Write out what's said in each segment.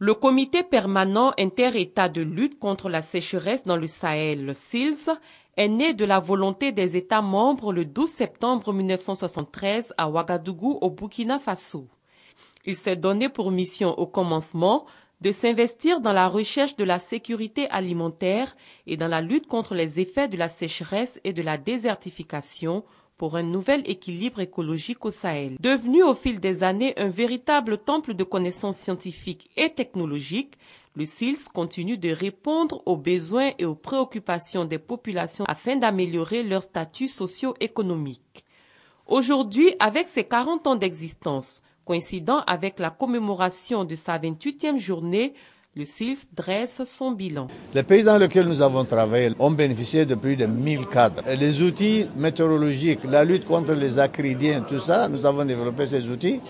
Le comité permanent inter état de lutte contre la sécheresse dans le Sahel, le SILS, est né de la volonté des États membres le 12 septembre 1973 à Ouagadougou au Burkina Faso. Il s'est donné pour mission au commencement de s'investir dans la recherche de la sécurité alimentaire et dans la lutte contre les effets de la sécheresse et de la désertification pour un nouvel équilibre écologique au Sahel. Devenu au fil des années un véritable temple de connaissances scientifiques et technologiques, le SILS continue de répondre aux besoins et aux préoccupations des populations afin d'améliorer leur statut socio-économique. Aujourd'hui, avec ses 40 ans d'existence, coïncidant avec la commémoration de sa 28e journée, le CILS dresse son bilan. Les pays dans lesquels nous avons travaillé ont bénéficié de plus de 1000 cadres. Et les outils météorologiques, la lutte contre les acridiens, tout ça, nous avons développé ces outils.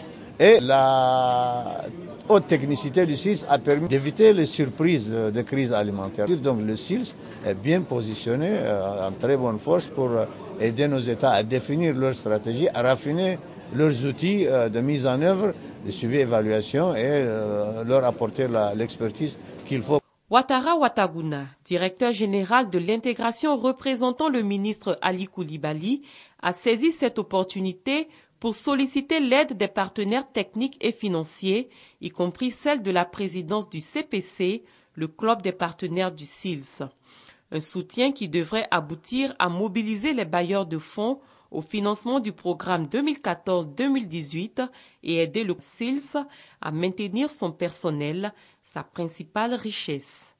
Et la haute technicité du CILS a permis d'éviter les surprises de crise alimentaire. Donc le CILS est bien positionné euh, en très bonne force pour euh, aider nos États à définir leur stratégie, à raffiner leurs outils euh, de mise en œuvre de suivi évaluation et euh, leur apporter l'expertise qu'il faut. Ouattara Wataguna, directeur général de l'intégration représentant le ministre Ali Koulibaly, a saisi cette opportunité pour solliciter l'aide des partenaires techniques et financiers, y compris celle de la présidence du CPC, le club des partenaires du SILS un soutien qui devrait aboutir à mobiliser les bailleurs de fonds au financement du programme 2014-2018 et aider le SILS à maintenir son personnel, sa principale richesse.